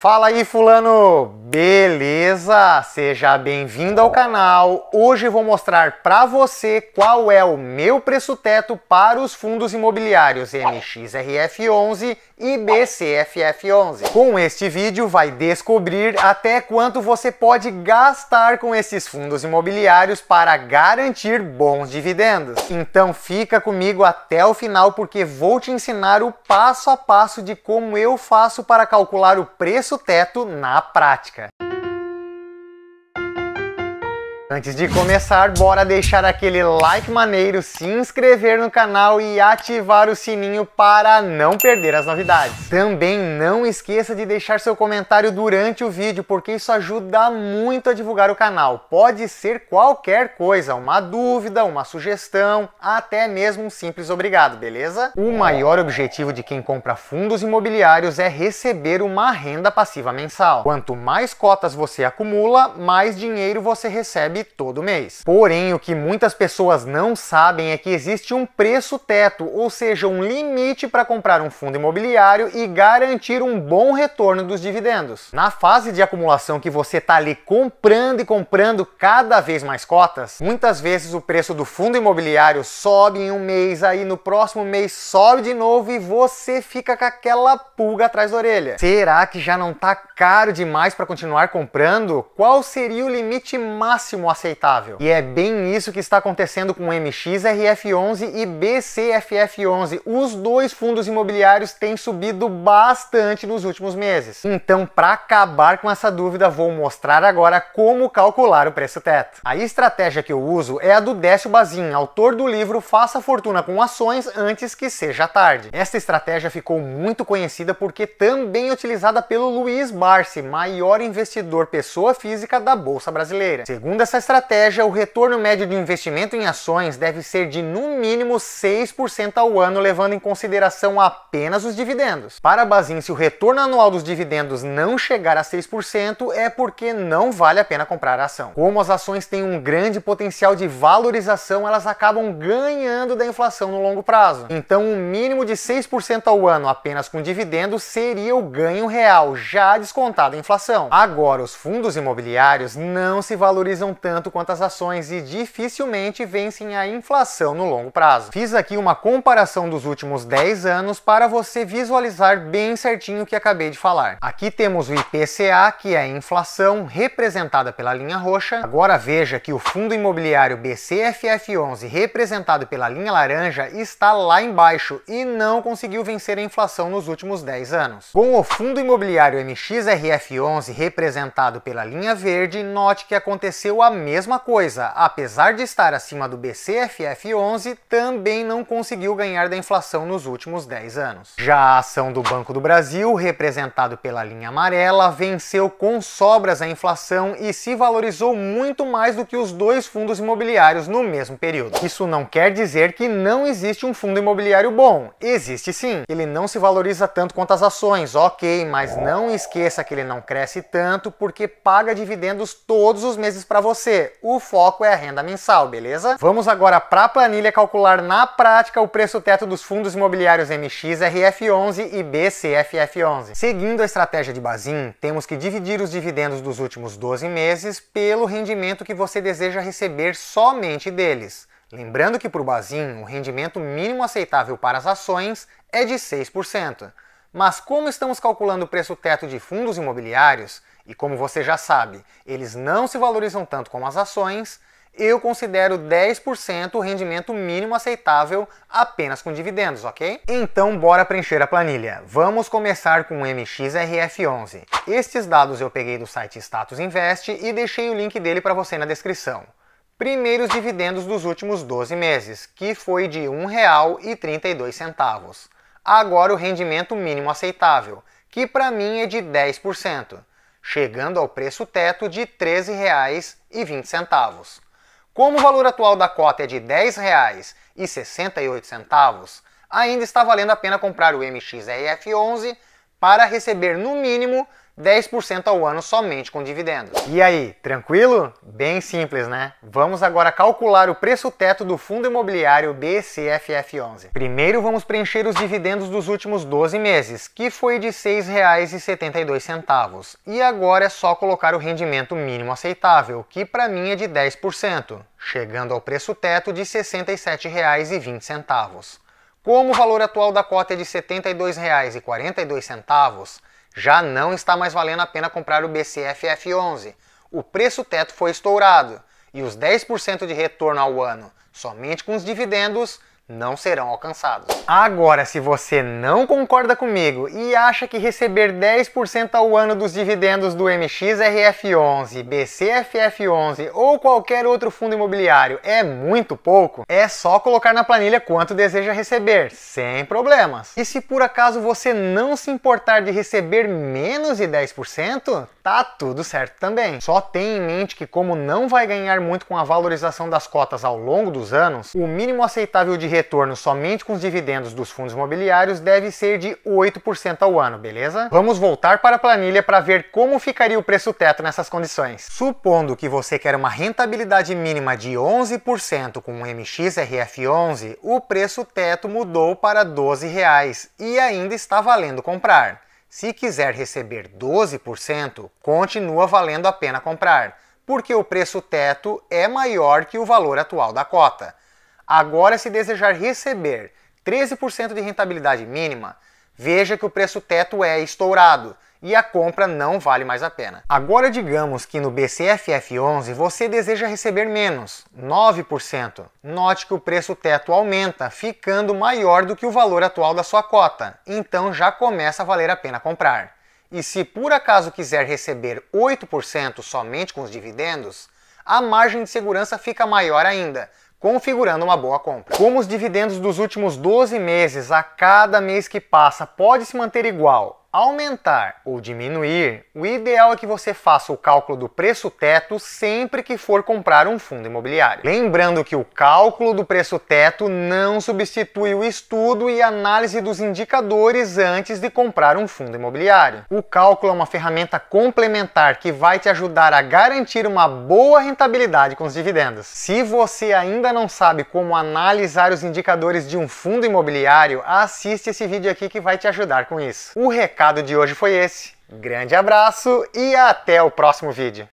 Fala aí fulano, beleza? Seja bem-vindo ao canal. Hoje vou mostrar para você qual é o meu preço teto para os fundos imobiliários MXRF11 e BCFF11. Com este vídeo vai descobrir até quanto você pode gastar com esses fundos imobiliários para garantir bons dividendos. Então fica comigo até o final porque vou te ensinar o passo a passo de como eu faço para calcular o preço teto na prática. Antes de começar, bora deixar aquele like maneiro, se inscrever no canal e ativar o sininho para não perder as novidades. Também não esqueça de deixar seu comentário durante o vídeo, porque isso ajuda muito a divulgar o canal. Pode ser qualquer coisa, uma dúvida, uma sugestão, até mesmo um simples obrigado, beleza? O maior objetivo de quem compra fundos imobiliários é receber uma renda passiva mensal. Quanto mais cotas você acumula, mais dinheiro você recebe todo mês. Porém, o que muitas pessoas não sabem é que existe um preço teto, ou seja, um limite para comprar um fundo imobiliário e garantir um bom retorno dos dividendos. Na fase de acumulação que você está ali comprando e comprando cada vez mais cotas, muitas vezes o preço do fundo imobiliário sobe em um mês, aí no próximo mês sobe de novo e você fica com aquela pulga atrás da orelha. Será que já não está caro demais para continuar comprando? Qual seria o limite máximo aceitável. E é bem isso que está acontecendo com MXRF11 e BCFF11. Os dois fundos imobiliários têm subido bastante nos últimos meses. Então, para acabar com essa dúvida, vou mostrar agora como calcular o preço teto. A estratégia que eu uso é a do Décio Bazin, autor do livro Faça Fortuna com Ações antes que seja tarde. Esta estratégia ficou muito conhecida porque também é utilizada pelo Luiz Barsi, maior investidor pessoa física da bolsa brasileira. Segundo essa essa estratégia, o retorno médio de investimento em ações deve ser de no mínimo 6% ao ano, levando em consideração apenas os dividendos. Para Bazin, se o retorno anual dos dividendos não chegar a 6%, é porque não vale a pena comprar a ação. Como as ações têm um grande potencial de valorização, elas acabam ganhando da inflação no longo prazo. Então, um mínimo de 6% ao ano apenas com dividendos seria o ganho real, já descontado a inflação. Agora, os fundos imobiliários não se valorizam tanto tanto quanto as ações e dificilmente vencem a inflação no longo prazo. Fiz aqui uma comparação dos últimos 10 anos para você visualizar bem certinho o que acabei de falar. Aqui temos o IPCA, que é a inflação representada pela linha roxa. Agora veja que o fundo imobiliário BCFF11, representado pela linha laranja, está lá embaixo e não conseguiu vencer a inflação nos últimos 10 anos. Com o fundo imobiliário MXRF11, representado pela linha verde, note que aconteceu a mesma coisa, apesar de estar acima do BCFF 11, também não conseguiu ganhar da inflação nos últimos 10 anos. Já a ação do Banco do Brasil, representado pela linha amarela, venceu com sobras a inflação e se valorizou muito mais do que os dois fundos imobiliários no mesmo período. Isso não quer dizer que não existe um fundo imobiliário bom. Existe sim. Ele não se valoriza tanto quanto as ações, ok, mas não esqueça que ele não cresce tanto porque paga dividendos todos os meses para você você, o foco é a renda mensal, beleza? Vamos agora para a planilha calcular na prática o preço teto dos fundos imobiliários MXRF11 e BCFF11. Seguindo a estratégia de Bazin, temos que dividir os dividendos dos últimos 12 meses pelo rendimento que você deseja receber somente deles. Lembrando que para o Bazin, o rendimento mínimo aceitável para as ações é de 6%. Mas como estamos calculando o preço teto de fundos imobiliários, e como você já sabe, eles não se valorizam tanto como as ações, eu considero 10% o rendimento mínimo aceitável apenas com dividendos, ok? Então bora preencher a planilha. Vamos começar com o MXRF11. Estes dados eu peguei do site Status Invest e deixei o link dele para você na descrição. Primeiros dividendos dos últimos 12 meses, que foi de R$ 1,32 agora o rendimento mínimo aceitável, que para mim é de 10%, chegando ao preço teto de R$ 13,20. Como o valor atual da cota é de R$ 10,68, ainda está valendo a pena comprar o MXRF11 para receber no mínimo 10% ao ano somente com dividendos. E aí, tranquilo? Bem simples, né? Vamos agora calcular o preço teto do fundo imobiliário bcff 11 Primeiro vamos preencher os dividendos dos últimos 12 meses, que foi de R$ 6,72. E agora é só colocar o rendimento mínimo aceitável, que para mim é de 10%, chegando ao preço teto de R$ 67,20. Como o valor atual da cota é de R$ 72,42, já não está mais valendo a pena comprar o BCFF11. O preço teto foi estourado e os 10% de retorno ao ano, somente com os dividendos, não serão alcançados. Agora, se você não concorda comigo e acha que receber 10% ao ano dos dividendos do MXRF11, BCFF11 ou qualquer outro fundo imobiliário é muito pouco, é só colocar na planilha quanto deseja receber, sem problemas. E se por acaso você não se importar de receber menos de 10%, tá tudo certo também. Só tenha em mente que, como não vai ganhar muito com a valorização das cotas ao longo dos anos, o mínimo aceitável de retorno somente com os dividendos dos fundos imobiliários deve ser de 8% ao ano, beleza? Vamos voltar para a planilha para ver como ficaria o preço teto nessas condições. Supondo que você quer uma rentabilidade mínima de 11% com o MXRF11, o preço teto mudou para R$ 12 reais e ainda está valendo comprar. Se quiser receber 12%, continua valendo a pena comprar, porque o preço teto é maior que o valor atual da cota. Agora, se desejar receber 13% de rentabilidade mínima, veja que o preço teto é estourado e a compra não vale mais a pena. Agora digamos que no BCFF11 você deseja receber menos, 9%. Note que o preço teto aumenta, ficando maior do que o valor atual da sua cota, então já começa a valer a pena comprar. E se por acaso quiser receber 8% somente com os dividendos, a margem de segurança fica maior ainda, configurando uma boa compra. Como os dividendos dos últimos 12 meses a cada mês que passa pode se manter igual aumentar ou diminuir, o ideal é que você faça o cálculo do preço teto sempre que for comprar um fundo imobiliário. Lembrando que o cálculo do preço teto não substitui o estudo e análise dos indicadores antes de comprar um fundo imobiliário. O cálculo é uma ferramenta complementar que vai te ajudar a garantir uma boa rentabilidade com os dividendos. Se você ainda não sabe como analisar os indicadores de um fundo imobiliário, assiste esse vídeo aqui que vai te ajudar com isso. O recado recado de hoje foi esse. Grande abraço e até o próximo vídeo.